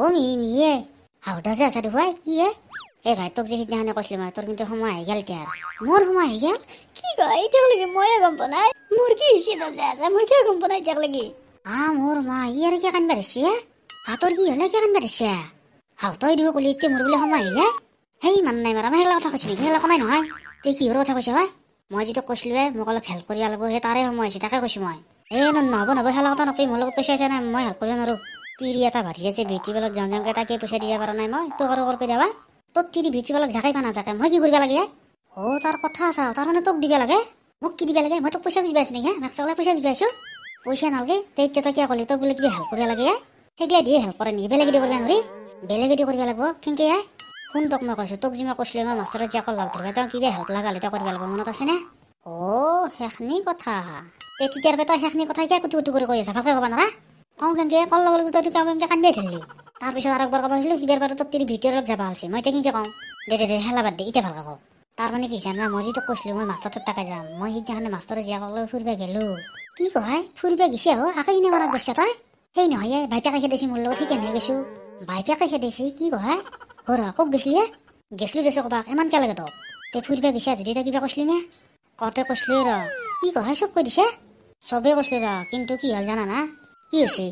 মি মিয়ে আহোঁতে আছে আছা দেখুৱাই কি এ ভাই তোক যে সিদিনাখন কৈছিলো মই তোৰ কিন্তু সময় আহি গেল এতিয়া মোৰ সময় আহি গেল কি কয় এতিয়ালৈকে ময়ে গম পোৱা নাই কি হৈছে তাৰছে আছে মই কিয় গম পোৱা নাই এতিয়ালৈকে আ মোৰ মা ই আৰু কি কান বাঢ়িছে হাতৰ কি হ'লে কি কান বাঢ়িছে আহ তই দিব ক'লি এতিয়া মোৰ বোলে সময় আহি গে সেই মান নাই মাৰা মই সেইগিলা কথা কৈছিলো নেকি সেইগিলা কোনাই নহয় তই কিহৰ কথা কৈছে বা মই যিটো কৈছিলোৱে মোক অলপ হেল্প কৰি আলব সেই তাৰে সময় হৈছে তাকে কৈছোঁ মই এই নহ'ব নহ'ব সেইগিলা কথা নকৰি মোৰ লগত পইচা মই হেল্প কৰিব নোৱাৰোঁ তিৰি এটা ভাটি আছে বিউটিবলত যাওঁ যাওঁ কেইটা কি পইচা দিব পৰা নাই মই তোক আৰু কৰি যাবা তোক তিৰি বিউটিবলক জাকাই পা নাজাকে মই কি কৰিব লাগে অ' তাৰ কথা আছা তাৰমানে তোক দিব লাগে মোক কি দিব লাগে মই তোক পইচা খুজি পাইছোঁ নেকি মাক চলাই পইচা খুজি পাইছোঁ পইচা নালাগে তেতিয়া তই কিয় ক'লি তোক বোলে কিবি হেল্প কৰিব লাগে সেইগিলা দিয়ে হেল্প কৰে নি বেলেগেদি কৰিব নোৱাৰি বেলেগেদি কৰিব লাগিব কিনকে শুন তোক মই কৈছোঁ তোক যি মই কৈছিলোঁ মই মাছৰ যে অকল লগ ধৰিব যাওঁ কিবা হেল্প লগালে তই কৰিব লাগিব মনত আছেনে অ' সেইখিনি কথা তেতিয়াৰ পৰা তই সেইখিনি কথা কিয় কুটি কুটি কৰি কৈ আছা ভালকৈ ক'বা নোৱাৰা কওঁ কেনকে কল লগে লগে তই কাম কেনেকৈ কান্দি ধৰিলি তাৰপিছত আৰু একবাৰ ক'ব আহিলোঁ সিবাৰ বাৰু তোৰ তিনি ভিতৰত অলপ যাবা হৈছে মই তেনেকে কওঁ দে দে দে হেলা বাদ দে এতিয়া ভালকৈ কওঁ তাৰমানে কি জানা মই যিটো কৈছিলোঁ মই মাষ্টৰ তাত তাকে যাম মই সেইদিনাখনে মাষ্টৰে জীয়াক লৈ ফুৰিব গেলোঁ কি কয় ফুৰিব গৈছে আহ আকৌ এনেই মনত গৈছে তই সেই নহয় এই বাইতে খেদাইছি মোৰ লগত সেইকাৰণে গৈছোঁ বাইপে কাষে দিছে কি কয় হৰ ক'ত গৈছিলি এ গৈছিলোঁ দেচোন ক'বাক ইমান কিয় লাগে তোক তে ফুৰিব গৈছে যদি তই কিবা কৈছিলি নে কওঁতে কৈছিলোঁ ৰ কি কয় চব কৈ দিছে চবেই কৈছিলি ৰ কিন্তু কি হ'ল জানা না কি হৈছে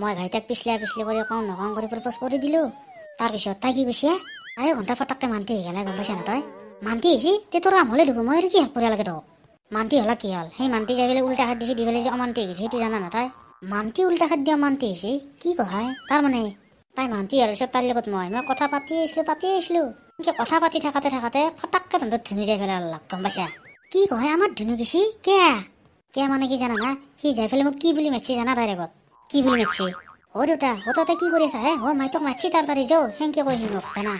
মই ভাইটাক পিছলাই পিছলি কৰি কওঁ নকওঁ কৰি প্ৰপ'জ কৰি দিলোঁ তাৰপিছত তাই কি কৈছে আৰে ঘণ্টা ফটাককৈ মান্তি হৈ গ'লে গম পাইছে ন তই মান্তি হৈছি তে তোৰ কাম হ'লে ঢুকো মই আৰু কি হেল্প কৰিব লাগে তোক মান্তি হ'লা কি হ'ল সেই মান্তি যাই পেলাই উল্টা হাত দিছে দি পেলাই যে অমান্তি হৈ গৈছে সেইটো জানা ন তই মান্তি উল্টা হাত দিয়া মান্তি হৈছি কি তাৰ মানে তাই মান্তি হোৱাৰ পিছত তাৰ লগত মই মই কথা পাতি আহিছিলোঁ পাতি আহিছিলোঁ কি কথা পাতি থাকোঁতে থাকোঁতে ফটাককৈ তহঁতৰ ধুনু যাই পেলাই লাগ গম পাইছা কি কয় আমাৰ ধুনু গৈছে কিয়া কিয় মানে কি জানা না সি যাই পেলাই মোক কি বুলি মাতছি জানা তাইৰ আগত কি বুলি মাতছি অ দেউতা অ তাতে কি কৰি আছা হে অ মাইটক মাতছি তাৰ তাৰে যাওঁ হেংকে কৈ সি মোক জানা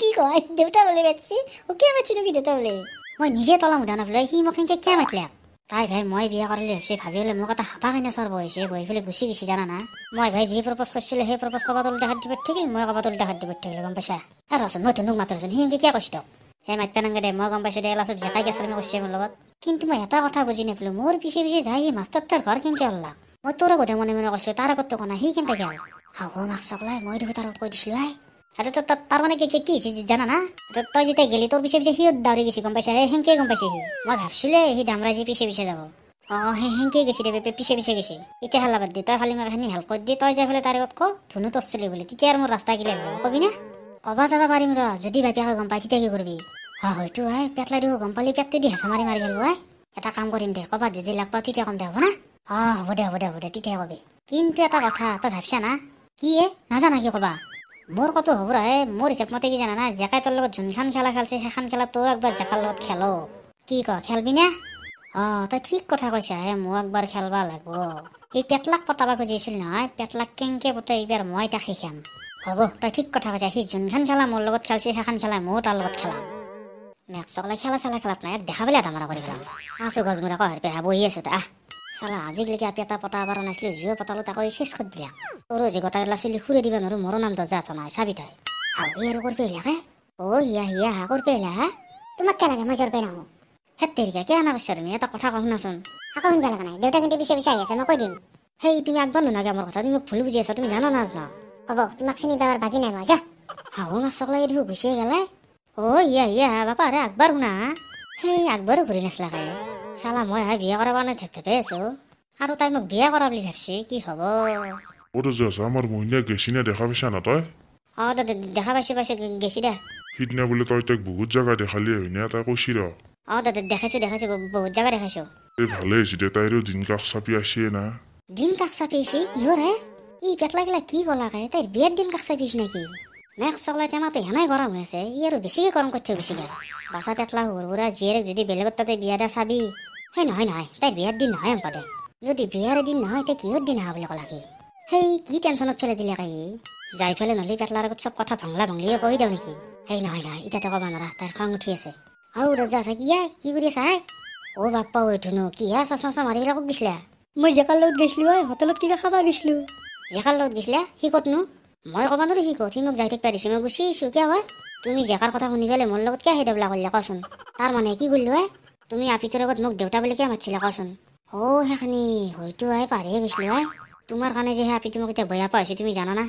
কি কয় দেউতা বুলি মাতছি অ কিয় মাতছি তুমি দেউতা বুলি মই নিজে তলা মোধা নাফিলো সি মোক হেংকে কিয় মাতিলে তাই ভাই মই বিয়া কৰিলে হৈছে ভাবি হ'লে মোক এটা হাতা কাইনা চৰ্ব হৈছে গৈ ফেলে গুচি গৈছে জানা না মই ভাই যি প্ৰপজ কৰিছিলে সেই প্ৰপজ কবাত উল্টা হাত দিব ঠিকিল মই কবাত উল্টা হাত দিব ঠিকিলে গম পাইছা আৰু আছোঁ মই ধুনুক মাতিছোঁ সি হেংকে কিয় কৈছো তোক সেই মাতিব নাংগে দে মই গম পাইছো দে এলা চব জেকাই গেছিলে মই কৈছোঁ মোৰ লগত কিন্তু মই এটা কথা বুজি নাপালো মোৰ পিছে পিছে যাই সেই মাষ্টাৰ তাৰ ঘৰ কেনেকৈ ওলাক মই তোৰ সোধে মনে মনে কৈছিলোঁ তাৰ আগত কোনা সি কেনেকৈ গেল আহ মাছ চকলাই মই দেখো তাৰ আগত কৈ দিছিলো আই আচ্ছা তই তাৰ মানে কি হৈছে জানা না তই যেতিয়া গেলি তোৰ পিছে পিছে সি দাউৰি গৈছে গম পাইছে সেনকে গম পাইছে সি মই ভাবিছিলো সি ডামৰাজি পিছে পিছে যাব অঁ সেই সেনকে গৈছে দে পিছে পিছে গৈছে এতিয়া হেলা বাদ দি তই খালি মাৰ সেনে হেল্প দি তই যাই পেলাই তাৰ আগত ক ধুনু তৰ চলি বুলি তেতিয়া আৰু মোৰ ৰাস্তা গিলা যাব কবি না কবা যাব পাৰিম ৰ যদি ভাবি আকৌ গম পাই তেতিয়া কি কৰিবি অ হয়তো হয় পেটলাই দিও গম পালি পেটটো দি হেঁচা মাৰি মাৰি গেলো হয় এটা কাম কৰিম দে ক'বাত যুঁজি লাগ পাওঁ তেতিয়া কম দে হ'ব না অ হ'ব দে হ'ব দে হ'ব দে তেতিয়া কবি কিন্তু এটা কথা তই ভাবিছা না কি এ নাজানা কি ক'বা মোৰ কতো হ'ব ৰ মোৰ হিচাপ মতে কি জানা না জেকাই তোৰ লগত যোনখন খেলা খেলছে সেইখন খেলা তই একবাৰ জেকাৰ লগত খেলো কি ক খেলবি না অ তই ঠিক কথা কৈছা হে মোক একবাৰ খেলবা লাগব এই পেটলাক পতাব খুজিছিল নহয় পেটলাক কেংকে পোটে এইবাৰ মই তাক শিকাম হ'ব তই ঠিক কথা কৈছা সি যোনখন খেলা মোৰ লগত খেলছে সেইখন খেলা মোৰ তাৰ লগত খেলাম মেক্সকলা খেলা চেলা খেলাত নাই দেখা পেলাই তাৰমানে কৰি পেলাম আছো গছ গুড়া কৰ পেহা বহি আছো তা চালা আজিকালি আজিলৈকে এটা পতা বাৰু নাছিলোঁ জীৱ পতালো তাকৈ শেষ কৰি দিয়া তোৰো যে গোটাই ওলাই চলি ফুৰি দিবা নোৱাৰো মোৰ নাম দৰ্জা চাই চাবি তই আৰু এই আৰু কৰি পেলিয়া কে অ' হিয়া হিয়া হা কৰি পেলিয়া তোমাক কে লাগে মই জৰ পেলাওঁ হেতেৰিকা কে আনা পাছত তুমি এটা কথা কওঁ শুনাচোন আকৌ শুনিব লাগে নাই দেউতাক কিন্তু বিচাৰি বিচাৰি আছে মই কৈ দিম হেই তুমি আগবা নুনাগে আমাৰ কথা তুমি ভুল বুজি আছা তুমি জানা নাজান হ'ব তোমাক চিনি পাবাৰ বাকী নাই মই যা হাও মাছ চকলাই দিব গুচিয়ে গ'লে ঐ ইয়া বাপা ৰে আগবাৰ শুনা সেই আগবাৰো ঘূৰি নাছিলাকে চালা মই হাই বিয়া কৰাব নাই থেপথেপে আছো আৰু তাই মোক বিয়া কৰা বুলি ভাবছি কি হ'ব ক'ত আছে আছে আমাৰ মহিনা গেছি নে দেখা পাইছা না তই অঁ তাতে দেখা পাইছে পাইছে গেছি দে সিদিনা বোলে তই তাইক বহুত জেগা দেখালি হয়নে তাই কৈছি ৰ অঁ তাতে দেখাইছো দেখাইছো বহুত জেগা দেখাইছো এই ভালেই হৈছে দে তাইৰো দিন কাষ চাপি আছিয়ে না দিন কাষ চাপি আছে কিহৰে ই পেটলাগিলা কি কলাকে তাইৰ বিয়াত দিন কাষ চাপি আছে নেকি নেক্স চলাই তেমা তেহেনাই গৰম হৈ আছে ই আৰু বেছিকৈ গৰম কৰি থৈ গুচি গ'ল বাচা পেটলা সৰুবুৰা জীয়েৰে যদি বেলেগত তাতে বিয়া দা চাবি সেই নহয় নহয় তাইৰ বিয়াৰ দিন নহয় অংকদে যদি বিয়াৰ এদিন নহয় তাই কিহত দিন আহা বুলি কলা ক'লাকি সেই কি টেনশ্যনত ফেলে দিলে কাই যাই ফেলে নহ'লে পেটলাৰ আগত চব কথা ভংলা ভংলিয়ে কৈ দিওঁ নেকি সেই নহয় নহয় এতিয়াতো ক'বা নোৱাৰা তাইৰ খাং উঠি আছে আৌ ৰজা আছে কিয়া কি কৰি চাই অ বাপ্পা ঐ ধুনু কিহা চচমা চচমা মাৰিবিলাকক গৈছিলা মই জেকাৰ লগত গৈছিলোঁ হোটেলত কিবা খাবা গৈছিলোঁ জেকাৰ লগত গৈছিলা সি ক'তনো মই ক'বা নোৱাৰি কি কঠিন মোক যাই থাকিব দিছে মই গুচি আহিছো কিয় হয় তুমি জেকাৰ কথা শুনি পেলাই মোৰ লগত কিয় আহি দেউলা কৰিলে কচোন তাৰ মানে কি কৰিলো হে তুমি আপিটোৰ লগত মোক দেউতা বুলি কিয় মাতিছিলা কচোন অ সেইখিনি হয়তো হে পাৰিয়ে গৈছিলো হে তোমাৰ কাৰণে যেহে আপিটো মোক এতিয়া বেয়া পোৱা হৈছে তুমি জানা না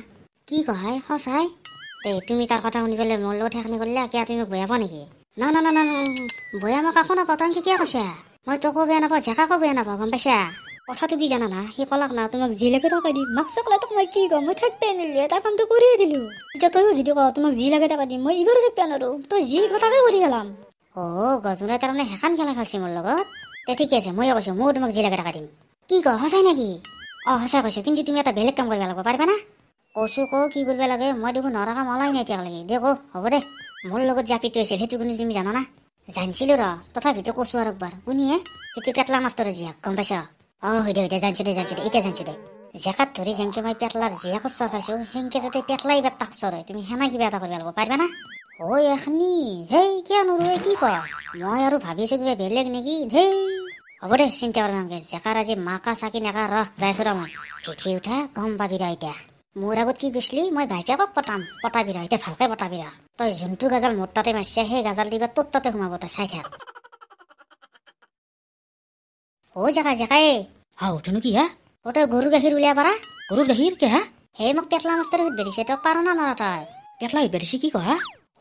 কি কয় সঁচাই এ তুমি তাৰ কথা শুনি পেলাই মোৰ লগত সেইখিনি কৰিলে কিয় তুমি মোক বেয়া পোৱা নেকি না না না না বেয়া মোক কাষো নাপাওঁ তই কেতিয়া কৈছা মই তোকো বেয়া নাপাওঁ জেকাকো বেয়া নাপাওঁ গম পাইছা কথাটো কি জানা না সি কলাক না তোমাক জিলাকে টাকা দিম মাক চকলে তোক মই কি কম মই থাক পেন দিলো এটা কামটো কৰিয়ে দিলো এতিয়া তইও যদি কওঁ তোমাক জিলাকে টাকা দিম মই ইবাৰ থাক পেন আৰু তই যি কথাকে কৰি পেলাম অ গজনে তাৰমানে সেইখন খেলা খেলছি মোৰ লগত তে ঠিকে আছে মই কৈছো মই তোমাক জিলাকে টাকা দিম কি ক সঁচাই নেকি অ সঁচাই কৈছো কিন্তু তুমি এটা বেলেগ কাম কৰিব লাগিব পাৰিবা না কৈছো ক কি কৰিব লাগে মই দেখোন কাম ওলাই নাই এতিয়ালৈকে দে কওঁ হ'ব দে মোৰ লগত জাপিটো আছিল সেইটো কোনো তুমি জানা না জানিছিলো ৰ তথাপিতো কৈছো আৰু একবাৰ কোনিয়ে সেইটো পেটলা মাষ্টৰে জীয়া গম পাইছ অঁ সুধি সুধি জানছো দে জানছো দে এতিয়া জানছো দে জেকাত ধৰি যেনকে মই পেটলাৰ জীয়াকো চৰ পাইছো সেনকে যাতে পেটলাই বা তাক চৰ তুমি হেনা কিবা এটা কৰিব লাগিব পাৰিবা না ঐ এখনি হেই কিয় নৰো কি কয় মই আৰু ভাবিছো কিবা বেলেগ নেকি ধেই হ'ব দে চিন্তা কৰিব নালাগে জেকাৰ আজি মাকা চাকি নেকা ৰহ যাইছো ৰ মই পিঠি উঠা গম পাবি ৰ এতিয়া মোৰ আগত কি গৈছিলি মই ভাইকিয়াক পটাম পটাবি ৰ এতিয়া ভালকৈ পটাবি ৰ তই যোনটো গাজাল মোৰ তাতে মাৰিছা সেই গাজাল দিবা তোৰ তাতে সোমাব তই চাই থাক জেকাই জেকাই আউটনো কি হা তোতে গৰুৰ গাখীৰ উলিয়া পাৰা গৰুৰ গাখীৰ কে হা হে মোক পেটলা মাছটো হৈ বেৰিছে তই পাৰ না নৰ তই পেটলা হৈ বেৰিছে কি কয়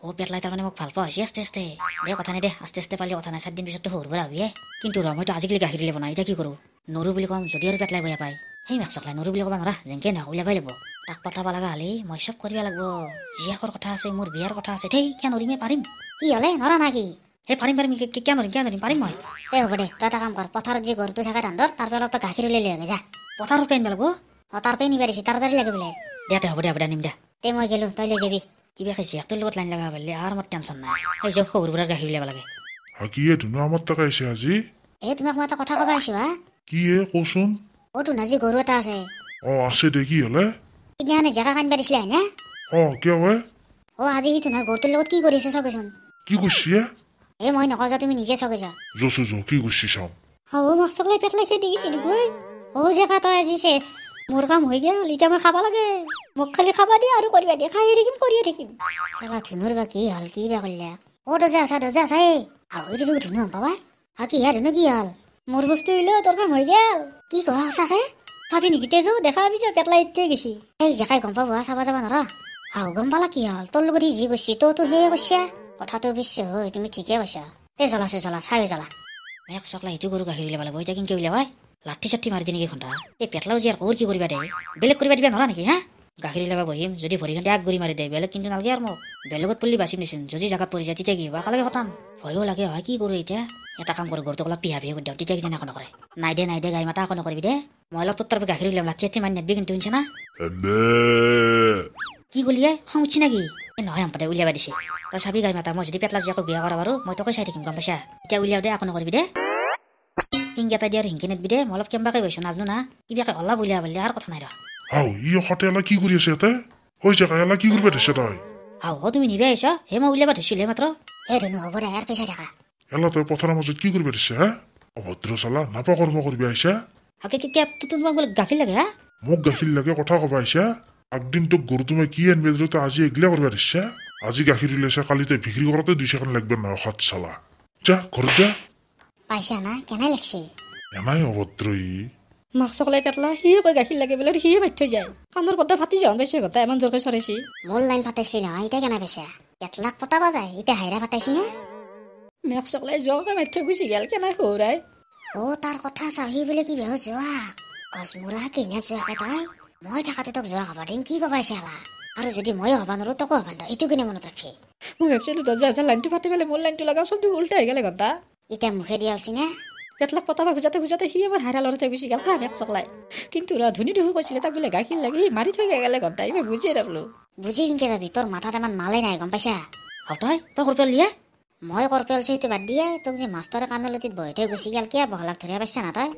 অ' পেটলাই তাৰমানে মোক ভাল পোৱা হৈছে আস্তে আস্তে দে কথা নাই দে আস্তে আস্তে পালি কথা নাই চাৰিদিন পিছততো সৰু বৰা হবিয়ে কিন্তু ৰমইটো আজিকালি গাখীৰ উলিয়াব নাই এতিয়া কি কৰোঁ নৰু বুলি ক'ম যদি আৰু পেটলাই বেয়া পায় সেই মাছ চকলাই নৰু বুলি ক'ব নোৱাৰা যেনেকৈ নহওক উলিয়াবই লাগিব তাক পঠাব লগা হ'লে মই চব কৰিব লাগিব জীয়াকৰ কথা আছে মোৰ বিয়াৰ কথা আছে ঠেই কিয় নৰিমে পাৰিম কি হ'লে নৰা নাকি হে পাৰিম পাৰিম কিয় ধৰিম কিয় ধৰিম পাৰিম মই এ হ'ব দে তই এটা কাম কৰ পথাৰত যি গৰুটো থাকা ৰান্ধৰ তাৰ পৰা অলপ তই গাখীৰ উলিয়াই লৈ যা পথাৰত পেন পেলাব অঁ তাৰ পেন নিবাৰিছে তাৰ দাৰি লাগে বোলে দিয়া তে হ'ব দিয়া হ'ব দিয়া নিম দিয়া তে মই গেলো তই লৈ যাবি কিবা খাইছে ইয়াতোৰ লগত লাইন লগাব পাৰিলে আৰু মোৰ টেনশ্যন নাই এই যাওক সৰু সুৰাৰ গাখীৰ উলিয়াব লাগে আৰু কি ধুনু আমাৰ তাকে আহিছে আজি এ তোমাক মই এটা কথা ক'ব আহিছো হা কি হে কচোন অ' তোন আজি গৰু এটা আছে অ আছে দে কি হ'লে সিদিনাখনে জেগা কান পাৰিছিলে হেনে অ কিয় হয় অ আজি সি তোমাৰ গৰুটোৰ লগত কি কৰিছে চাগেচোন কি কৈছে এই মই নকওঁ যা তুমি নিজে চকে যা যাচো কি গুচি চাওঁ অ' মাক চকলাই পেট লাগি দেখিছিলো গৈ অ' জেকা তই আজি চেচ মোৰ কাম হৈ গেল এতিয়া মই খাব লাগে মোক খালি খাবা দিয়া আৰু কৰিবা দিয়া খাই থাকিম কৰিয়ে থাকিম চাবা ধুনুৰ বা কি হ'ল কি বা কৰিলা অ' দজা আছা দজা আছা এই আহি যদি ধুনু হ'ম পাবা আৰু কিহে ধুনু কি হ'ল মোৰ বস্তু ইলো তোৰ কাম হৈ গেল কি কোৱা হে তাৰপি নেকি যাওঁ দেখা পাবি যা পেটলাই এতিয়াই গেছি এই জেকাই গম পাব চাবা যাবা নৰা আহ গম পালা কি হ'ল তোৰ লগত সি যি গৈছে তো তোৰ সেয়ে কৈছা কথাটো অৱশ্যে হয় তুমি ঠিকে পাইছা তে জ্বলা চু জ্বলা চাই জ্বলা এক চকলা সেইটো গৰু গাখীৰ উলিয়াব লাগিব এতিয়া কিন্তু উলিয়াবাই লাঠি চাঠি মাৰি দি নেকি ঘণ্টা এই পেটলাও যি আৰু কি কৰিবা দে বেলেগ কৰিবা দিবা নোৱাৰা নেকি হা গাখীৰ উলিয়াব বহিম যদি ভৰি ঘণ্টা আগ গুৰি মাৰি দে বেলেগ কিন্তু নালাগে আৰু মোক বেলেগত পলি বাচিম দিছোঁ যদি জেগাত পৰি যায় তেতিয়া কি হোৱা একেলগে খতাম ভয়ো লাগে হয় কি কৰোঁ এতিয়া এটা কাম কৰোঁ ঘৰটো অলপ পিহা পিহি দিওঁ তেতিয়া কিজানি এখন কৰে নাই দে নাই দে গাই মাতা আকৌ নকৰিবি দে মই অলপ তোৰ তাৰ গাখীৰ উলিয়াম লাঠি চাঠি মাৰি নেদবি কিন্তু শুনিছে না কি গলিয়াই খং উঠি নাকি নহয় দে উলিয়াব দিছে তই চাবি গাড়ী মাতা মই যদি পেটলাত যাক বিয়া কৰা বাৰু মই তোকে চাই থাকিম গম পাইছা এতিয়া উলিয়াও দে আকৌ নকৰিবি দে সিংগি এটা দিয়া হিংকি নেদবি দে মই অলপ কেম্বাকৈ গৈছো নাজানো না কিবাকে অলপ উলিয়াব বুলি আৰু কথা নাই ৰ ই সতে এলা কি কৰি আছে ইয়াতে হৈ যাকা এলা কি কৰিব দিছে তই আও তুমি নিবি আহিছ হে মই উলিয়াব ধৰিছিলো হে মাত্ৰ হে ধুনু হ'ব দে ইয়াৰ পইচা দেখা এলা তই পথাৰৰ মাজত কি কৰিব দিছে অভদ্ৰ চলা নাপা কৰ্ম কৰিব আহিছা আৰু কি কেপটো তোমাক বোলে গাখীৰ লাগে হা মোক গাখীৰ লাগে কথা ক'ব আহিছা একদিনটো গৰু তুমি কি আনবি দিলো তো আজি এগলা কৰিবা দিছা আজি গাখীৰ উলিয়াইছা কালি তই বিক্ৰী কৰোতে দুইশাখন লাগিব ন সত চালা যা ঘৰত যা পাইছা না কেনে লাগছে এমাই অভদ্ৰই মাকচকলাই মই থাকাতে তোক যোৱা খাবা দিম কি কবা চেলা আৰু যদি মই হবা নোৱাৰো তোকো হবা নোৱাৰো এইটো কিনে মনত ৰাখি মই ভাবিছিলো দৰ্জা আছে লাইনটো ফাটি পেলাই মোৰ লাইনটো লগাও চবটো উল্টা আহি গেলে ঘণ্টা এতিয়া মুখে দিয়া আছি না কেতলাক পতাবা খুজাতে খুজাতে সি আমাৰ হাইৰা লৰতে গুচি গেল হাঁহ চকলাই কিন্তু ধুনী ধুহু কৈছিলে তাক বোলে গাখীৰ লাগে সি মাৰি থৈ গেলে ঘণ্টা এইবাৰ বুজিয়ে ৰাখিলো বুজি কিনকে ভাবি তোৰ মাথাত ইমান মালেই নাই গম পাইছা হতই তই কৰপিয়াল দিয়া মই কৰপিয়াল চুইটো বাদ দিয়ে তোক যে মাষ্টৰে কাণলতিত বহি থৈ গুচি গেল কিয় বহলাক ধৰিব পাইছা না তই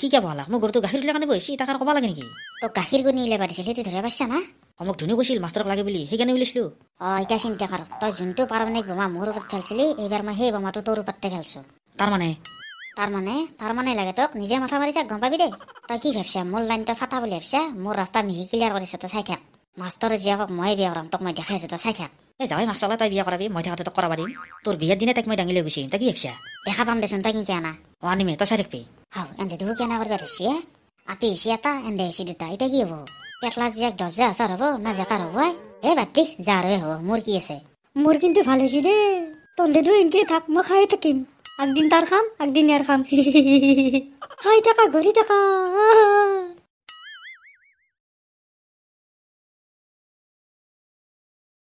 কি কে ভাল মই ঘৰতো গাখীৰ তুলি কাৰণে বহিছিল তাক আৰু ক'ব লাগে নেকি তই গাখীৰ গুণি নিলে পাৰিছিলি তই ধৰিব পাৰিছা না অমুক ধুনী কৈছিল মাষ্টৰক লাগে বুলি সেইকাৰণে বুলিছিলোঁ অঁ এতিয়া চিন্তা কৰ তই যোনটো পাৰমাণিক বোমা মোৰ ওপৰত খেলছিলি এইবাৰ মই সেই বোমাটো তোৰ ওপৰত খেলছোঁ তাৰমানে তাৰমানে তাৰমানে লাগে তোক নিজে মাথা মাৰি থাক গম পাবি দেই তই কি ভাবিছা মোৰ লাইন তই ফাটা বুলি ভাবিছা মোৰ ৰাস্তা মিহি ক্লিয়াৰ কৰিছ তই চাই থাক মাষ্টৰ জীয়েকক মই বিয়া কৰাম তোক মই দেখাই আছোঁ তই চাই থাক এ যাবি মাছ চলাই তই বিয়া কৰাবি মই থাকোঁতে তোক কৰাব পাৰিম তোৰ বিয়াৰ দিনে তাক মই দাঙিলৈ গৈছিম তই কি ভাবিছা দেখা পাম দেচোন তাই কি কিয় না ওয়ানি মে তো শারিক পি হাও এন্ডে দু কেন আবার বেরে শিয়ে আপি শিয়াতা এন্ডে শি দুটা এটা কি হবো একলা জি এক ডজে আসার হবো না জাকার হবো এ বাতি যা রে হো মোর কি আছে মোর কিন্তু ভালো ছিল দে দু ইনকে থাক মা খাই থাকিম একদিন তার খাম একদিন এর খাম খাই থাকা ঘুরি থাকা